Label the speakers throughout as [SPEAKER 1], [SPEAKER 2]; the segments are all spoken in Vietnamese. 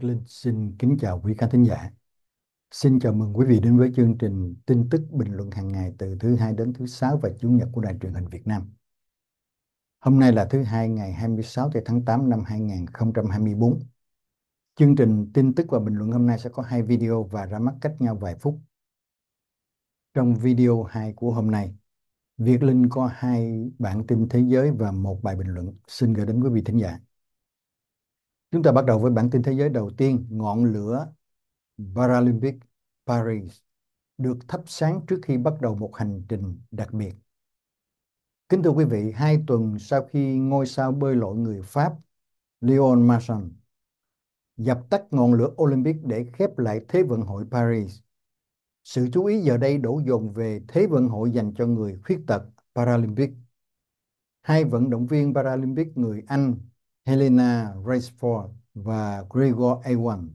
[SPEAKER 1] Việt Linh xin kính chào quý khán thính giả. Xin chào mừng quý vị đến với chương trình tin tức bình luận hàng ngày từ thứ hai đến thứ sáu và chủ nhật của Đài truyền hình Việt Nam. Hôm nay là thứ hai ngày 26 tháng 8 năm 2024. Chương trình tin tức và bình luận hôm nay sẽ có hai video và ra mắt cách nhau vài phút. Trong video 2 của hôm nay, Việt Linh có hai bản tin thế giới và một bài bình luận xin gửi đến quý vị thính giả. Chúng ta bắt đầu với bản tin thế giới đầu tiên, ngọn lửa Paralympic Paris được thắp sáng trước khi bắt đầu một hành trình đặc biệt. Kính thưa quý vị, hai tuần sau khi ngôi sao bơi lội người Pháp Leon Marchand dập tắt ngọn lửa Olympic để khép lại Thế vận hội Paris, sự chú ý giờ đây đổ dồn về Thế vận hội dành cho người khuyết tật Paralympic. Hai vận động viên Paralympic người Anh Helena Raceford và Gregor Awan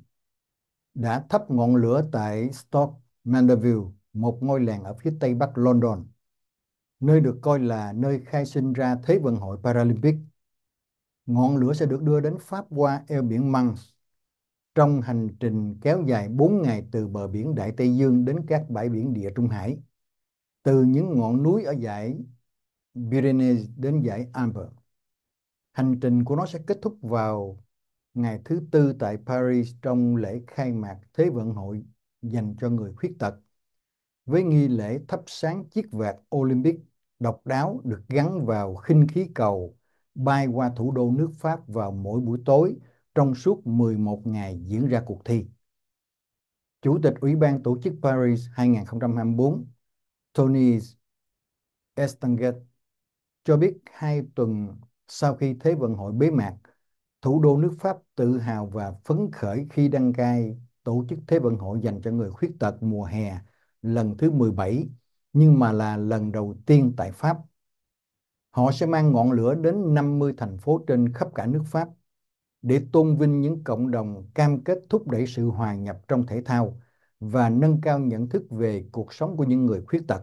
[SPEAKER 1] đã thắp ngọn lửa tại Stoke Mandeville, một ngôi làng ở phía tây bắc London, nơi được coi là nơi khai sinh ra Thế vận hội Paralympic. Ngọn lửa sẽ được đưa đến Pháp qua eo biển Măng trong hành trình kéo dài 4 ngày từ bờ biển Đại Tây Dương đến các bãi biển Địa Trung Hải, từ những ngọn núi ở dãy Pyrenees đến dãy Alps. Hành trình của nó sẽ kết thúc vào ngày thứ tư tại Paris trong lễ khai mạc Thế vận hội dành cho người khuyết tật với nghi lễ thắp sáng chiếc vạt Olympic độc đáo được gắn vào khinh khí cầu bay qua thủ đô nước Pháp vào mỗi buổi tối trong suốt 11 ngày diễn ra cuộc thi. Chủ tịch Ủy ban tổ chức Paris 2024 Tony Estanguet cho biết hai tuần sau khi Thế vận hội bế mạc, thủ đô nước Pháp tự hào và phấn khởi khi đăng cai tổ chức Thế vận hội dành cho người khuyết tật mùa hè lần thứ 17, nhưng mà là lần đầu tiên tại Pháp. Họ sẽ mang ngọn lửa đến 50 thành phố trên khắp cả nước Pháp để tôn vinh những cộng đồng cam kết thúc đẩy sự hòa nhập trong thể thao và nâng cao nhận thức về cuộc sống của những người khuyết tật.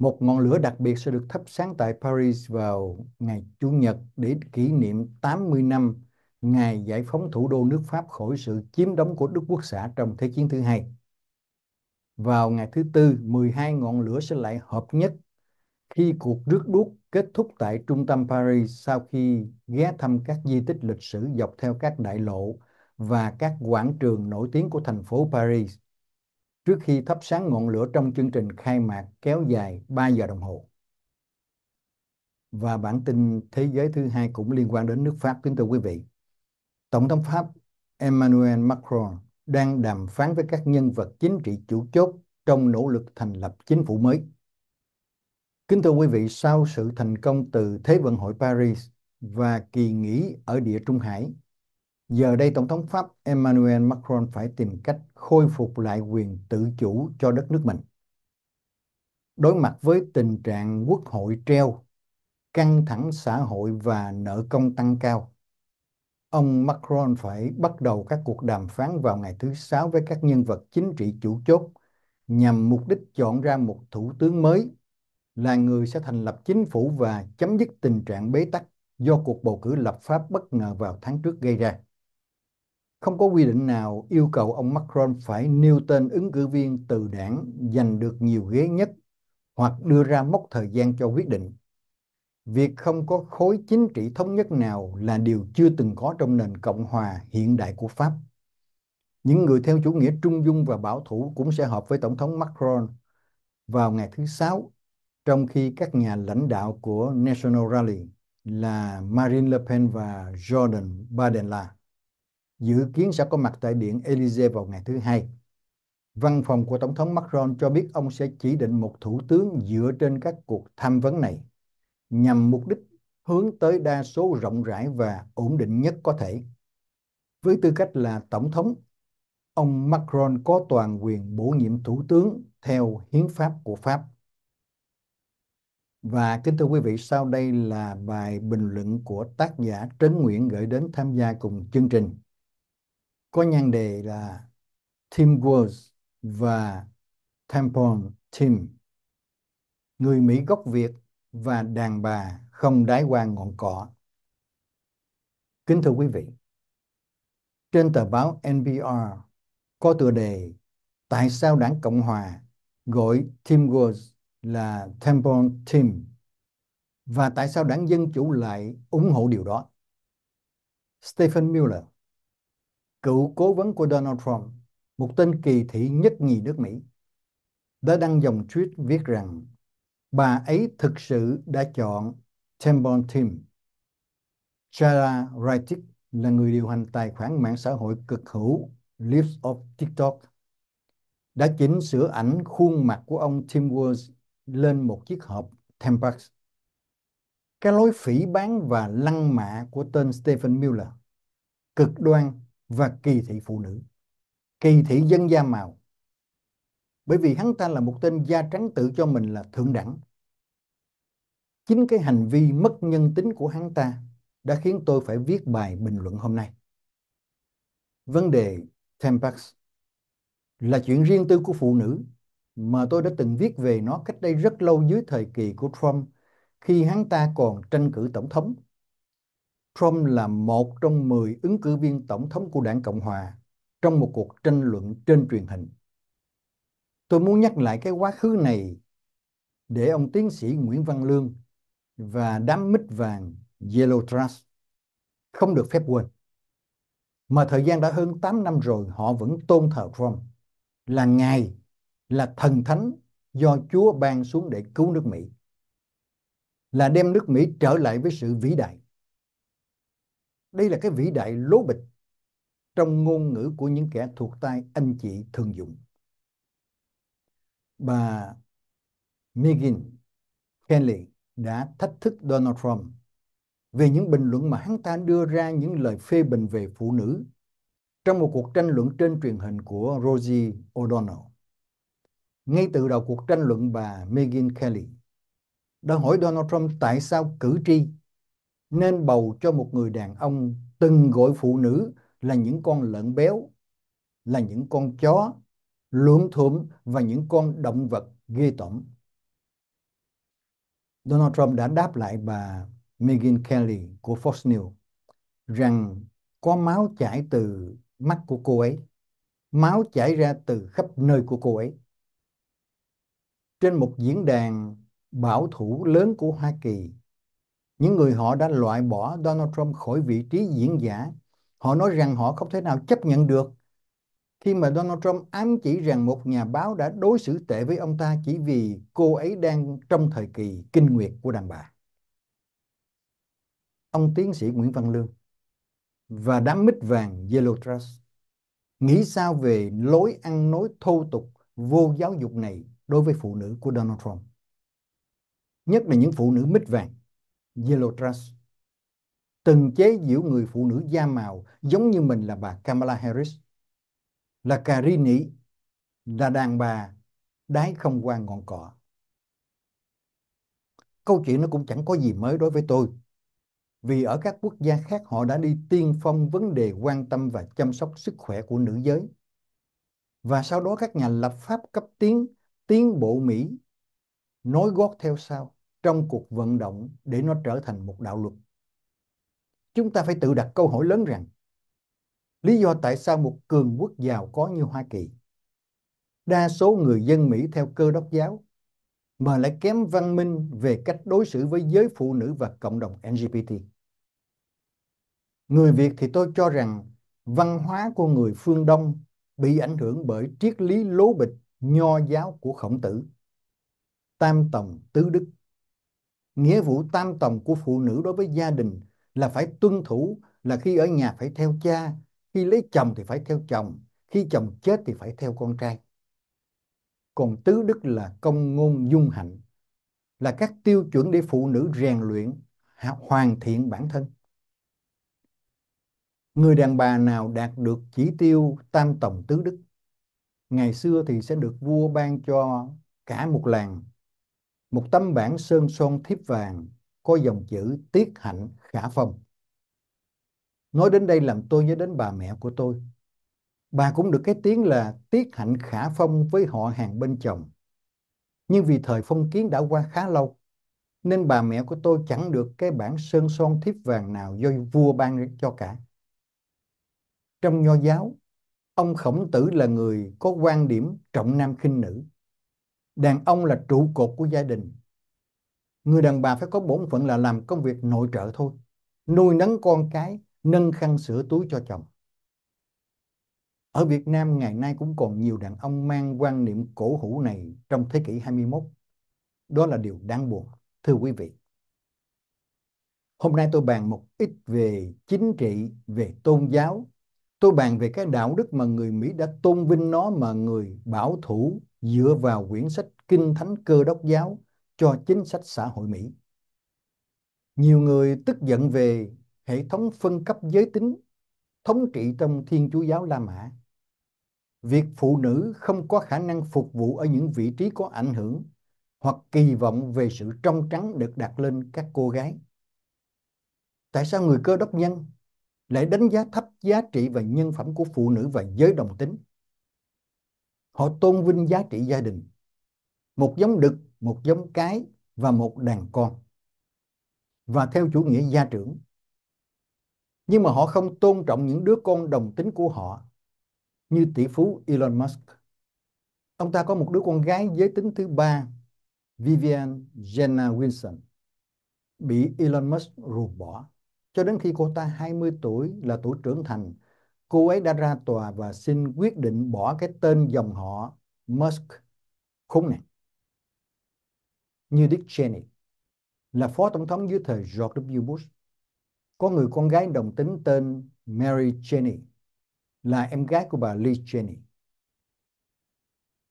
[SPEAKER 1] Một ngọn lửa đặc biệt sẽ được thắp sáng tại Paris vào ngày Chủ nhật để kỷ niệm 80 năm ngày giải phóng thủ đô nước Pháp khỏi sự chiếm đóng của Đức Quốc xã trong Thế chiến thứ hai. Vào ngày thứ tư, 12 ngọn lửa sẽ lại hợp nhất khi cuộc rước đuốc kết thúc tại trung tâm Paris sau khi ghé thăm các di tích lịch sử dọc theo các đại lộ và các quảng trường nổi tiếng của thành phố Paris trước khi thắp sáng ngọn lửa trong chương trình khai mạc kéo dài 3 giờ đồng hồ. Và bản tin thế giới thứ hai cũng liên quan đến nước Pháp, kính thưa quý vị. Tổng thống Pháp Emmanuel Macron đang đàm phán với các nhân vật chính trị chủ chốt trong nỗ lực thành lập chính phủ mới. Kính thưa quý vị, sau sự thành công từ Thế vận hội Paris và kỳ nghỉ ở địa Trung Hải Giờ đây Tổng thống Pháp Emmanuel Macron phải tìm cách khôi phục lại quyền tự chủ cho đất nước mình. Đối mặt với tình trạng quốc hội treo, căng thẳng xã hội và nợ công tăng cao, ông Macron phải bắt đầu các cuộc đàm phán vào ngày thứ Sáu với các nhân vật chính trị chủ chốt nhằm mục đích chọn ra một thủ tướng mới là người sẽ thành lập chính phủ và chấm dứt tình trạng bế tắc do cuộc bầu cử lập pháp bất ngờ vào tháng trước gây ra. Không có quy định nào yêu cầu ông Macron phải nêu tên ứng cử viên từ đảng giành được nhiều ghế nhất hoặc đưa ra mốc thời gian cho quyết định. Việc không có khối chính trị thống nhất nào là điều chưa từng có trong nền Cộng hòa hiện đại của Pháp. Những người theo chủ nghĩa trung dung và bảo thủ cũng sẽ họp với Tổng thống Macron vào ngày thứ Sáu, trong khi các nhà lãnh đạo của National Rally là Marine Le Pen và Jordan Bardella dự kiến sẽ có mặt tại Điện Elysee vào ngày thứ Hai. Văn phòng của Tổng thống Macron cho biết ông sẽ chỉ định một thủ tướng dựa trên các cuộc tham vấn này, nhằm mục đích hướng tới đa số rộng rãi và ổn định nhất có thể. Với tư cách là Tổng thống, ông Macron có toàn quyền bổ nhiệm thủ tướng theo hiến pháp của Pháp. Và kính thưa quý vị, sau đây là bài bình luận của tác giả Trấn Nguyễn gửi đến tham gia cùng chương trình có nhan đề là Tim Woods và Tampon Tim. Người Mỹ gốc Việt và đàn bà không đái qua ngọn cỏ. Kính thưa quý vị, trên tờ báo NPR có tựa đề Tại sao đảng Cộng Hòa gọi Tim Woods là Tampon Tim và tại sao đảng Dân Chủ lại ủng hộ điều đó. Stephen Miller cựu cố vấn của Donald Trump, một tên kỳ thị nhất nhì nước Mỹ, đã đăng dòng tweet viết rằng bà ấy thực sự đã chọn Temple Tim, Shara Ratic là người điều hành tài khoản mạng xã hội cực hữu Lives of TikTok đã chỉnh sửa ảnh khuôn mặt của ông Tim Woods lên một chiếc hộp Tempax. Cái lối phỉ bán và lăng mạ của tên Stephen Miller cực đoan và kỳ thị phụ nữ kỳ thị dân da màu bởi vì hắn ta là một tên da trắng tự cho mình là thượng đẳng chính cái hành vi mất nhân tính của hắn ta đã khiến tôi phải viết bài bình luận hôm nay vấn đề Tempax là chuyện riêng tư của phụ nữ mà tôi đã từng viết về nó cách đây rất lâu dưới thời kỳ của Trump khi hắn ta còn tranh cử tổng thống Trump là một trong 10 ứng cử viên tổng thống của đảng Cộng Hòa trong một cuộc tranh luận trên truyền hình. Tôi muốn nhắc lại cái quá khứ này để ông tiến sĩ Nguyễn Văn Lương và đám mít vàng Yellow Trust không được phép quên. Mà thời gian đã hơn 8 năm rồi họ vẫn tôn thờ Trump là ngài, là thần thánh do Chúa ban xuống để cứu nước Mỹ. Là đem nước Mỹ trở lại với sự vĩ đại. Đây là cái vĩ đại lố bịch trong ngôn ngữ của những kẻ thuộc tay anh chị thường dùng. Bà Megan Kelly đã thách thức Donald Trump về những bình luận mà hắn ta đưa ra những lời phê bình về phụ nữ trong một cuộc tranh luận trên truyền hình của Rosie O'Donnell. Ngay từ đầu cuộc tranh luận bà Megan Kelly đã hỏi Donald Trump tại sao cử tri nên bầu cho một người đàn ông từng gọi phụ nữ là những con lợn béo, là những con chó, luộm thuộm và những con động vật ghê tởm. Donald Trump đã đáp lại bà Megyn Kelly của Fox News rằng có máu chảy từ mắt của cô ấy, máu chảy ra từ khắp nơi của cô ấy. Trên một diễn đàn bảo thủ lớn của Hoa Kỳ những người họ đã loại bỏ Donald Trump khỏi vị trí diễn giả. Họ nói rằng họ không thể nào chấp nhận được khi mà Donald Trump ám chỉ rằng một nhà báo đã đối xử tệ với ông ta chỉ vì cô ấy đang trong thời kỳ kinh nguyệt của đàn bà. Ông tiến sĩ Nguyễn Văn Lương và đám mít vàng Yellow Trust nghĩ sao về lối ăn nói thô tục vô giáo dục này đối với phụ nữ của Donald Trump. Nhất là những phụ nữ mít vàng. Yellow từng chế giễu người phụ nữ da màu giống như mình là bà Kamala Harris, là Karini, là đàn bà đái không qua ngọn cỏ. Câu chuyện nó cũng chẳng có gì mới đối với tôi, vì ở các quốc gia khác họ đã đi tiên phong vấn đề quan tâm và chăm sóc sức khỏe của nữ giới. Và sau đó các nhà lập pháp cấp tiến, tiến bộ Mỹ, nối gót theo sau trong cuộc vận động để nó trở thành một đạo luật. Chúng ta phải tự đặt câu hỏi lớn rằng lý do tại sao một cường quốc giàu có như Hoa Kỳ đa số người dân Mỹ theo cơ đốc giáo mà lại kém văn minh về cách đối xử với giới phụ nữ và cộng đồng LGBT. Người Việt thì tôi cho rằng văn hóa của người phương Đông bị ảnh hưởng bởi triết lý lố bịch nho giáo của khổng tử, tam tòng tứ đức nghĩa vụ tam tòng của phụ nữ đối với gia đình là phải tuân thủ là khi ở nhà phải theo cha, khi lấy chồng thì phải theo chồng, khi chồng chết thì phải theo con trai. Còn tứ đức là công ngôn dung hạnh, là các tiêu chuẩn để phụ nữ rèn luyện, hoàn thiện bản thân. Người đàn bà nào đạt được chỉ tiêu tam tòng tứ đức, ngày xưa thì sẽ được vua ban cho cả một làng một tấm bảng sơn son thiếp vàng có dòng chữ tiết hạnh khả phong. Nói đến đây làm tôi nhớ đến bà mẹ của tôi. Bà cũng được cái tiếng là tiết hạnh khả phong với họ hàng bên chồng. Nhưng vì thời phong kiến đã qua khá lâu, nên bà mẹ của tôi chẳng được cái bản sơn son thiếp vàng nào do vua ban cho cả. Trong nho giáo, ông Khổng Tử là người có quan điểm trọng nam khinh nữ đàn ông là trụ cột của gia đình người đàn bà phải có bổn phận là làm công việc nội trợ thôi nuôi nấng con cái nâng khăn sửa túi cho chồng ở Việt Nam ngày nay cũng còn nhiều đàn ông mang quan niệm cổ hủ này trong thế kỷ 21. Đó là điều đáng buồn, thưa quý vị. Hôm nay tôi bàn một ít về chính trị, về tôn giáo Tôi bàn về cái đạo đức mà người Mỹ đã tôn vinh nó mà người bảo thủ dựa vào quyển sách Kinh Thánh Cơ Đốc Giáo cho chính sách xã hội Mỹ. Nhiều người tức giận về hệ thống phân cấp giới tính thống trị trong Thiên Chúa Giáo La Mã. Việc phụ nữ không có khả năng phục vụ ở những vị trí có ảnh hưởng hoặc kỳ vọng về sự trong trắng được đặt lên các cô gái. Tại sao người cơ đốc nhân lại đánh giá thấp giá trị và nhân phẩm của phụ nữ và giới đồng tính. Họ tôn vinh giá trị gia đình, một giống đực, một giống cái và một đàn con. Và theo chủ nghĩa gia trưởng. Nhưng mà họ không tôn trọng những đứa con đồng tính của họ như tỷ phú Elon Musk. Ông ta có một đứa con gái giới tính thứ ba, Vivian Jenna Wilson, bị Elon Musk ruồng bỏ. Cho đến khi cô ta 20 tuổi là tuổi trưởng thành, cô ấy đã ra tòa và xin quyết định bỏ cái tên dòng họ Musk khốn nạn như Dick Cheney là phó tổng thống dưới thời George W. Bush. Có người con gái đồng tính tên Mary Cheney là em gái của bà Lee Cheney.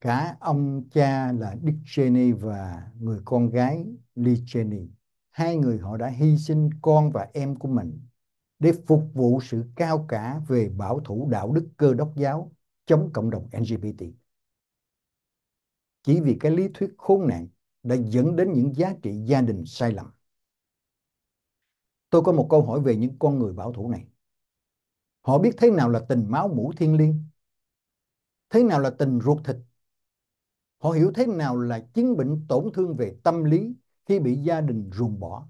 [SPEAKER 1] Cả ông cha là Dick Cheney và người con gái Lee Cheney hai người họ đã hy sinh con và em của mình để phục vụ sự cao cả về bảo thủ đạo đức cơ đốc giáo chống cộng đồng LGBT. Chỉ vì cái lý thuyết khôn nạn đã dẫn đến những giá trị gia đình sai lầm. Tôi có một câu hỏi về những con người bảo thủ này. Họ biết thế nào là tình máu mũ thiên liêng, thế nào là tình ruột thịt, họ hiểu thế nào là chứng bệnh tổn thương về tâm lý khi bị gia đình ruồng bỏ.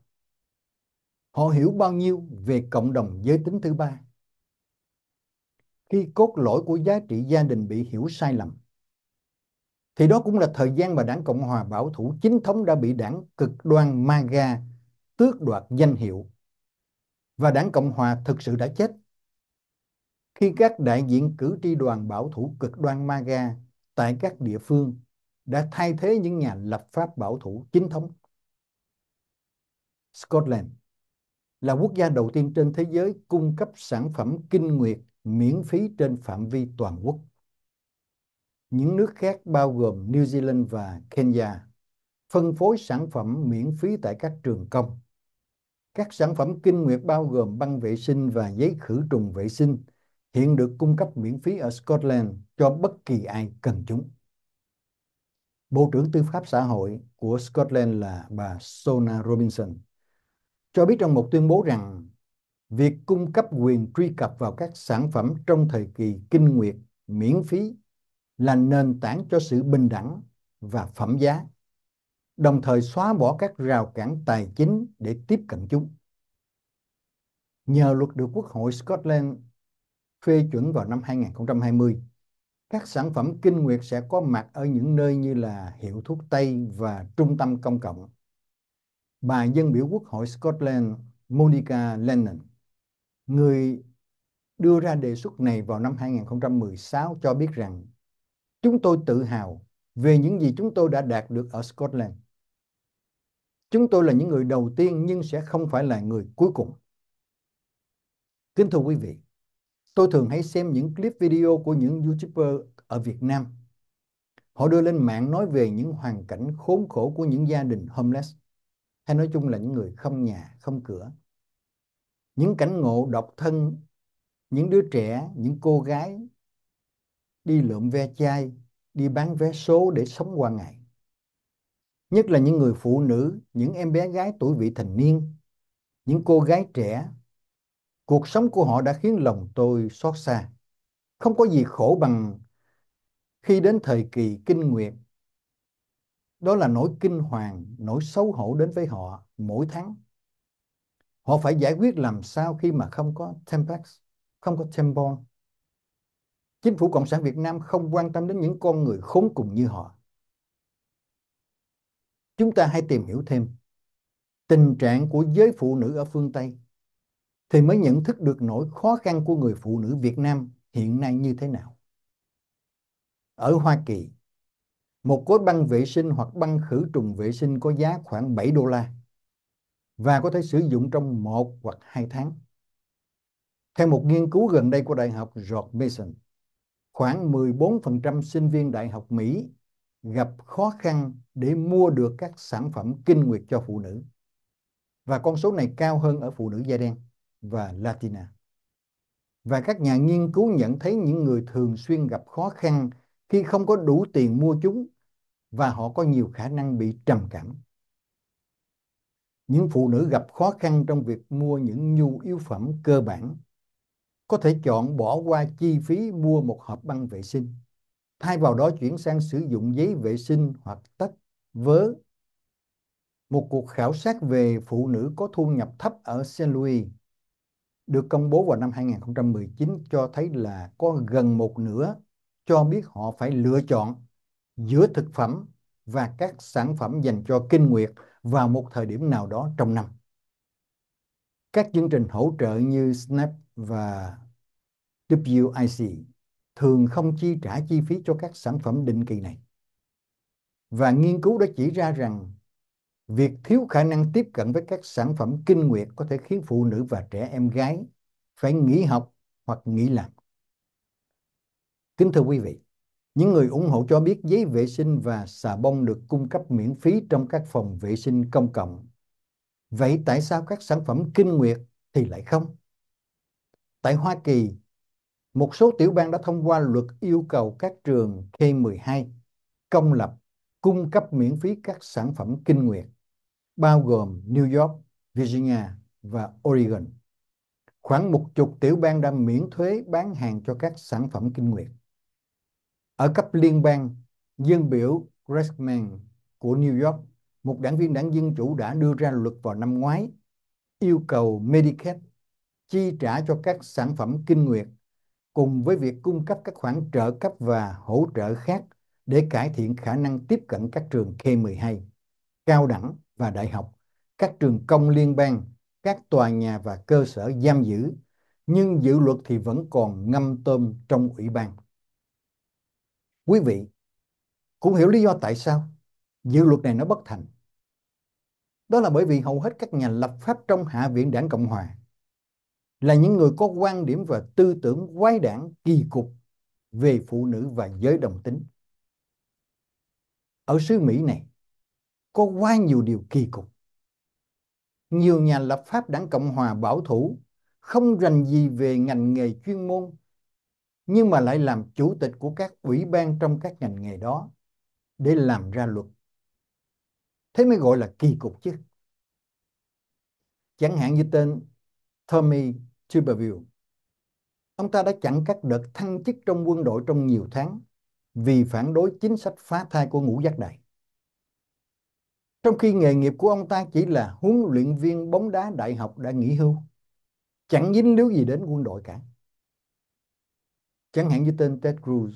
[SPEAKER 1] Họ hiểu bao nhiêu về cộng đồng giới tính thứ ba. Khi cốt lõi của giá trị gia đình bị hiểu sai lầm, thì đó cũng là thời gian mà đảng Cộng hòa bảo thủ chính thống đã bị đảng cực đoan MAGA tước đoạt danh hiệu và đảng Cộng hòa thực sự đã chết. Khi các đại diện cử tri đoàn bảo thủ cực đoan MAGA tại các địa phương đã thay thế những nhà lập pháp bảo thủ chính thống. Scotland là quốc gia đầu tiên trên thế giới cung cấp sản phẩm kinh nguyệt miễn phí trên phạm vi toàn quốc. Những nước khác bao gồm New Zealand và Kenya phân phối sản phẩm miễn phí tại các trường công. Các sản phẩm kinh nguyệt bao gồm băng vệ sinh và giấy khử trùng vệ sinh hiện được cung cấp miễn phí ở Scotland cho bất kỳ ai cần chúng. Bộ trưởng Tư pháp xã hội của Scotland là bà Sona Robinson cho biết trong một tuyên bố rằng việc cung cấp quyền truy cập vào các sản phẩm trong thời kỳ kinh nguyệt miễn phí là nền tảng cho sự bình đẳng và phẩm giá, đồng thời xóa bỏ các rào cản tài chính để tiếp cận chúng. Nhờ luật được Quốc hội Scotland phê chuẩn vào năm 2020, các sản phẩm kinh nguyệt sẽ có mặt ở những nơi như là hiệu thuốc Tây và trung tâm công cộng bà dân biểu Quốc hội Scotland Monica Lennon, người đưa ra đề xuất này vào năm 2016 cho biết rằng chúng tôi tự hào về những gì chúng tôi đã đạt được ở Scotland. Chúng tôi là những người đầu tiên nhưng sẽ không phải là người cuối cùng. Kính thưa quý vị, tôi thường hay xem những clip video của những YouTuber ở Việt Nam. Họ đưa lên mạng nói về những hoàn cảnh khốn khổ của những gia đình homeless hay nói chung là những người không nhà không cửa những cảnh ngộ độc thân những đứa trẻ những cô gái đi lượm ve chai đi bán vé số để sống qua ngày nhất là những người phụ nữ những em bé gái tuổi vị thành niên những cô gái trẻ cuộc sống của họ đã khiến lòng tôi xót xa không có gì khổ bằng khi đến thời kỳ kinh nguyệt đó là nỗi kinh hoàng nỗi xấu hổ đến với họ mỗi tháng họ phải giải quyết làm sao khi mà không có Tempex không có Tempon chính phủ cộng sản Việt Nam không quan tâm đến những con người khốn cùng như họ chúng ta hãy tìm hiểu thêm tình trạng của giới phụ nữ ở phương Tây thì mới nhận thức được nỗi khó khăn của người phụ nữ Việt Nam hiện nay như thế nào. Ở Hoa Kỳ, một gói băng vệ sinh hoặc băng khử trùng vệ sinh có giá khoảng 7 đô la và có thể sử dụng trong một hoặc hai tháng. Theo một nghiên cứu gần đây của Đại học George Mason, khoảng 14% sinh viên Đại học Mỹ gặp khó khăn để mua được các sản phẩm kinh nguyệt cho phụ nữ. Và con số này cao hơn ở phụ nữ da đen và Latina. Và các nhà nghiên cứu nhận thấy những người thường xuyên gặp khó khăn khi không có đủ tiền mua chúng và họ có nhiều khả năng bị trầm cảm. Những phụ nữ gặp khó khăn trong việc mua những nhu yếu phẩm cơ bản có thể chọn bỏ qua chi phí mua một hộp băng vệ sinh, thay vào đó chuyển sang sử dụng giấy vệ sinh hoặc tách vớ. Một cuộc khảo sát về phụ nữ có thu nhập thấp ở St. Louis được công bố vào năm 2019 cho thấy là có gần một nửa cho biết họ phải lựa chọn giữa thực phẩm và các sản phẩm dành cho kinh nguyệt vào một thời điểm nào đó trong năm. Các chương trình hỗ trợ như SNAP và WIC thường không chi trả chi phí cho các sản phẩm định kỳ này. Và nghiên cứu đã chỉ ra rằng việc thiếu khả năng tiếp cận với các sản phẩm kinh nguyệt có thể khiến phụ nữ và trẻ em gái phải nghỉ học hoặc nghỉ làm. Kính thưa quý vị, những người ủng hộ cho biết giấy vệ sinh và xà bông được cung cấp miễn phí trong các phòng vệ sinh công cộng. Vậy tại sao các sản phẩm kinh nguyệt thì lại không? Tại Hoa Kỳ, một số tiểu bang đã thông qua luật yêu cầu các trường K-12 công lập cung cấp miễn phí các sản phẩm kinh nguyệt, bao gồm New York, Virginia và Oregon. Khoảng một chục tiểu bang đã miễn thuế bán hàng cho các sản phẩm kinh nguyệt. Ở cấp liên bang, dân biểu Grassman của New York, một đảng viên đảng Dân Chủ đã đưa ra luật vào năm ngoái yêu cầu Medicaid chi trả cho các sản phẩm kinh nguyệt cùng với việc cung cấp các khoản trợ cấp và hỗ trợ khác để cải thiện khả năng tiếp cận các trường K-12, cao đẳng và đại học, các trường công liên bang, các tòa nhà và cơ sở giam giữ, nhưng dự luật thì vẫn còn ngâm tôm trong ủy ban quý vị cũng hiểu lý do tại sao dự luật này nó bất thành. Đó là bởi vì hầu hết các nhà lập pháp trong Hạ viện đảng Cộng Hòa là những người có quan điểm và tư tưởng quái đảng kỳ cục về phụ nữ và giới đồng tính. Ở xứ Mỹ này có quá nhiều điều kỳ cục. Nhiều nhà lập pháp đảng Cộng Hòa bảo thủ không rành gì về ngành nghề chuyên môn nhưng mà lại làm chủ tịch của các ủy ban trong các ngành nghề đó để làm ra luật. Thế mới gọi là kỳ cục chứ. Chẳng hạn như tên Tommy Tuberville. Ông ta đã chặn các đợt thăng chức trong quân đội trong nhiều tháng vì phản đối chính sách phá thai của ngũ giác đại Trong khi nghề nghiệp của ông ta chỉ là huấn luyện viên bóng đá đại học đã nghỉ hưu, chẳng dính líu gì đến quân đội cả chẳng hạn như tên Ted Cruz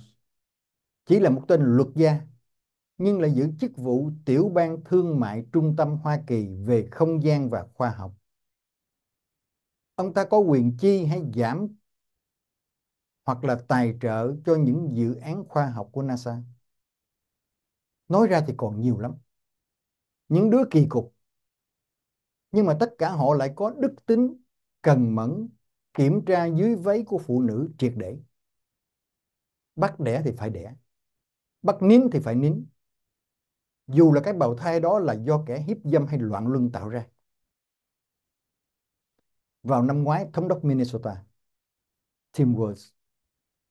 [SPEAKER 1] chỉ là một tên luật gia nhưng lại giữ chức vụ tiểu ban thương mại trung tâm Hoa Kỳ về không gian và khoa học. Ông ta có quyền chi hay giảm hoặc là tài trợ cho những dự án khoa học của NASA. Nói ra thì còn nhiều lắm. Những đứa kỳ cục. Nhưng mà tất cả họ lại có đức tính, cần mẫn, kiểm tra dưới váy của phụ nữ triệt để bắt đẻ thì phải đẻ bắt nín thì phải nín dù là cái bào thai đó là do kẻ hiếp dâm hay loạn luân tạo ra vào năm ngoái thống đốc Minnesota Tim Walz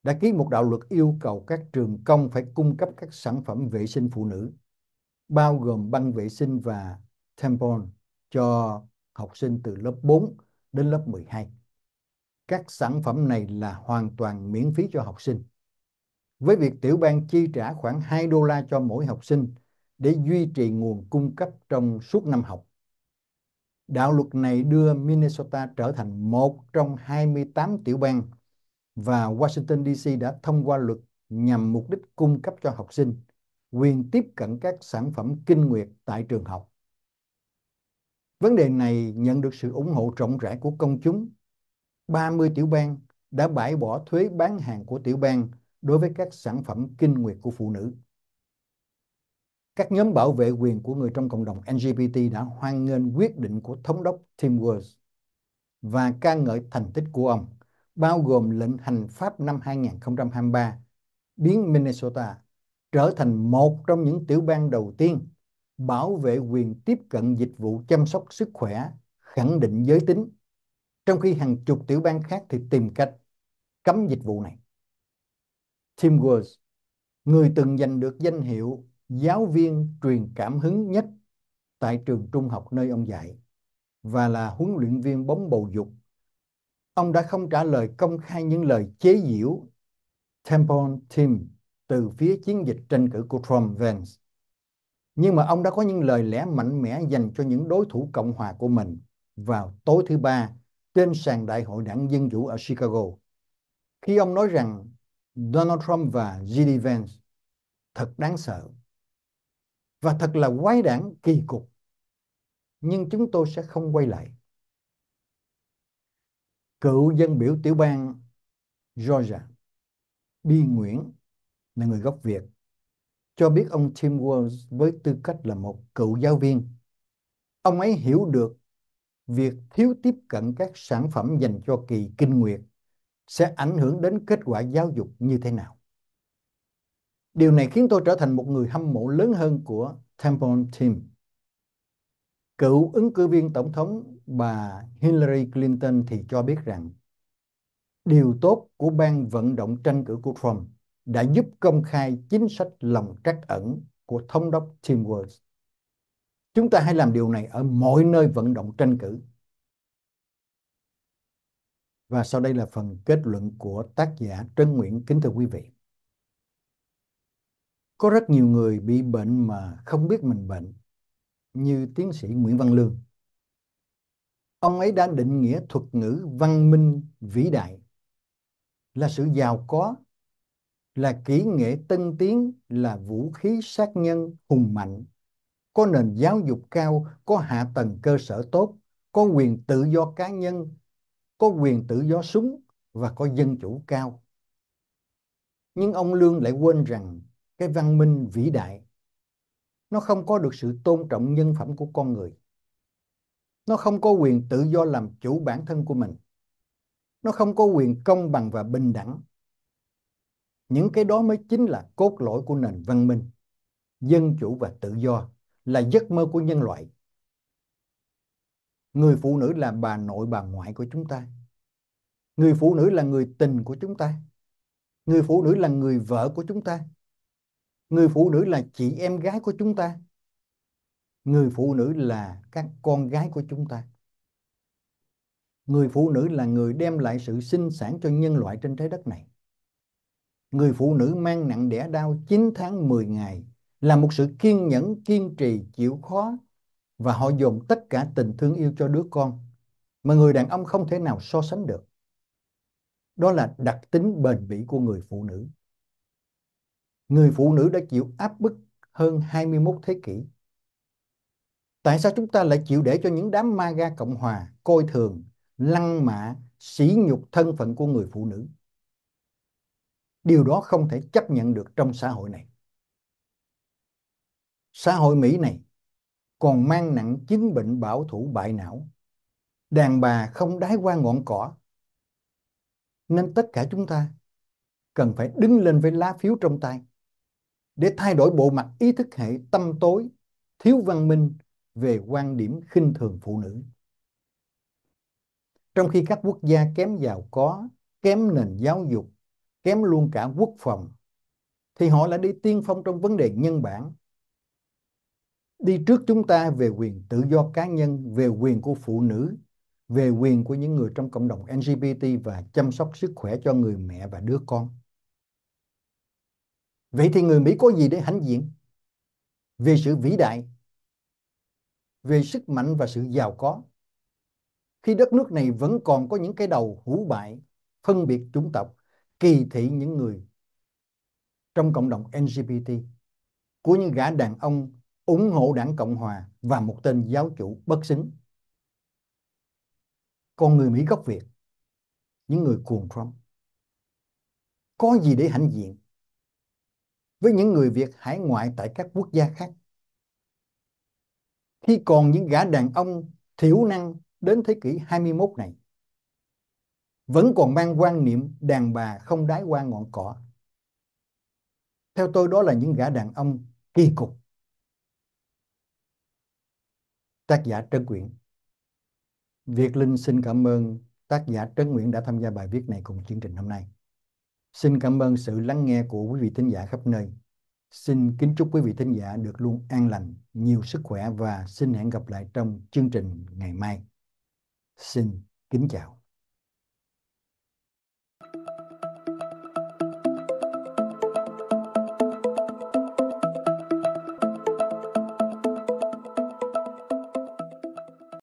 [SPEAKER 1] đã ký một đạo luật yêu cầu các trường công phải cung cấp các sản phẩm vệ sinh phụ nữ bao gồm băng vệ sinh và tampon cho học sinh từ lớp 4 đến lớp 12. Các sản phẩm này là hoàn toàn miễn phí cho học sinh với việc tiểu bang chi trả khoảng 2 đô la cho mỗi học sinh để duy trì nguồn cung cấp trong suốt năm học. Đạo luật này đưa Minnesota trở thành một trong 28 tiểu bang và Washington DC đã thông qua luật nhằm mục đích cung cấp cho học sinh quyền tiếp cận các sản phẩm kinh nguyệt tại trường học. Vấn đề này nhận được sự ủng hộ rộng rãi của công chúng. 30 tiểu bang đã bãi bỏ thuế bán hàng của tiểu bang đối với các sản phẩm kinh nguyệt của phụ nữ. Các nhóm bảo vệ quyền của người trong cộng đồng LGBT đã hoan nghênh quyết định của thống đốc Tim Walz và ca ngợi thành tích của ông, bao gồm lệnh hành pháp năm 2023 biến Minnesota trở thành một trong những tiểu bang đầu tiên bảo vệ quyền tiếp cận dịch vụ chăm sóc sức khỏe khẳng định giới tính, trong khi hàng chục tiểu bang khác thì tìm cách cấm dịch vụ này. Tim Woods, người từng giành được danh hiệu giáo viên truyền cảm hứng nhất tại trường trung học nơi ông dạy và là huấn luyện viên bóng bầu dục. Ông đã không trả lời công khai những lời chế giễu Temple Tim từ phía chiến dịch tranh cử của Trump Vance. Nhưng mà ông đã có những lời lẽ mạnh mẽ dành cho những đối thủ Cộng hòa của mình vào tối thứ ba trên sàn đại hội đảng Dân Chủ ở Chicago. Khi ông nói rằng Donald Trump và JD Vance thật đáng sợ và thật là quái đản kỳ cục. Nhưng chúng tôi sẽ không quay lại. Cựu dân biểu tiểu bang Georgia, Bi Nguyễn là người gốc Việt, cho biết ông Tim Walz với tư cách là một cựu giáo viên. Ông ấy hiểu được việc thiếu tiếp cận các sản phẩm dành cho kỳ kinh nguyệt sẽ ảnh hưởng đến kết quả giáo dục như thế nào. Điều này khiến tôi trở thành một người hâm mộ lớn hơn của Temple Team. Cựu ứng cử viên tổng thống bà Hillary Clinton thì cho biết rằng điều tốt của ban vận động tranh cử của Trump đã giúp công khai chính sách lòng trắc ẩn của thống đốc Tim Walz. Chúng ta hãy làm điều này ở mọi nơi vận động tranh cử và sau đây là phần kết luận của tác giả Trân Nguyễn. Kính thưa quý vị. Có rất nhiều người bị bệnh mà không biết mình bệnh, như tiến sĩ Nguyễn Văn Lương. Ông ấy đã định nghĩa thuật ngữ văn minh vĩ đại là sự giàu có, là kỹ nghệ tân tiến, là vũ khí sát nhân hùng mạnh, có nền giáo dục cao, có hạ tầng cơ sở tốt, có quyền tự do cá nhân, có quyền tự do súng và có dân chủ cao. Nhưng ông Lương lại quên rằng cái văn minh vĩ đại nó không có được sự tôn trọng nhân phẩm của con người. Nó không có quyền tự do làm chủ bản thân của mình. Nó không có quyền công bằng và bình đẳng. Những cái đó mới chính là cốt lõi của nền văn minh. Dân chủ và tự do là giấc mơ của nhân loại người phụ nữ là bà nội bà ngoại của chúng ta người phụ nữ là người tình của chúng ta người phụ nữ là người vợ của chúng ta người phụ nữ là chị em gái của chúng ta người phụ nữ là các con gái của chúng ta người phụ nữ là người đem lại sự sinh sản cho nhân loại trên trái đất này người phụ nữ mang nặng đẻ đau 9 tháng 10 ngày là một sự kiên nhẫn kiên trì chịu khó và họ dồn tất cả tình thương yêu cho đứa con mà người đàn ông không thể nào so sánh được. Đó là đặc tính bền bỉ của người phụ nữ. Người phụ nữ đã chịu áp bức hơn 21 thế kỷ. Tại sao chúng ta lại chịu để cho những đám ma MAGA Cộng Hòa coi thường, lăng mạ, sỉ nhục thân phận của người phụ nữ? Điều đó không thể chấp nhận được trong xã hội này. Xã hội Mỹ này còn mang nặng chứng bệnh bảo thủ bại não. Đàn bà không đái qua ngọn cỏ. Nên tất cả chúng ta cần phải đứng lên với lá phiếu trong tay để thay đổi bộ mặt ý thức hệ tâm tối, thiếu văn minh về quan điểm khinh thường phụ nữ. Trong khi các quốc gia kém giàu có, kém nền giáo dục, kém luôn cả quốc phòng, thì họ lại đi tiên phong trong vấn đề nhân bản, đi trước chúng ta về quyền tự do cá nhân, về quyền của phụ nữ, về quyền của những người trong cộng đồng LGBT và chăm sóc sức khỏe cho người mẹ và đứa con. Vậy thì người Mỹ có gì để hãnh diện? Về sự vĩ đại, về sức mạnh và sự giàu có. Khi đất nước này vẫn còn có những cái đầu hủ bại, phân biệt chủng tộc, kỳ thị những người trong cộng đồng LGBT của những gã đàn ông ủng hộ đảng Cộng Hòa và một tên giáo chủ bất xứng. Còn người Mỹ gốc Việt, những người cuồng Trump, có gì để hãnh diện với những người Việt hải ngoại tại các quốc gia khác? Khi còn những gã đàn ông thiểu năng đến thế kỷ 21 này, vẫn còn mang quan niệm đàn bà không đái qua ngọn cỏ. Theo tôi đó là những gã đàn ông kỳ cục tác giả Trấn Nguyễn. Việt Linh xin cảm ơn tác giả Trấn Nguyễn đã tham gia bài viết này cùng chương trình hôm nay. Xin cảm ơn sự lắng nghe của quý vị thính giả khắp nơi. Xin kính chúc quý vị thính giả được luôn an lành, nhiều sức khỏe và xin hẹn gặp lại trong chương trình ngày mai. Xin kính chào.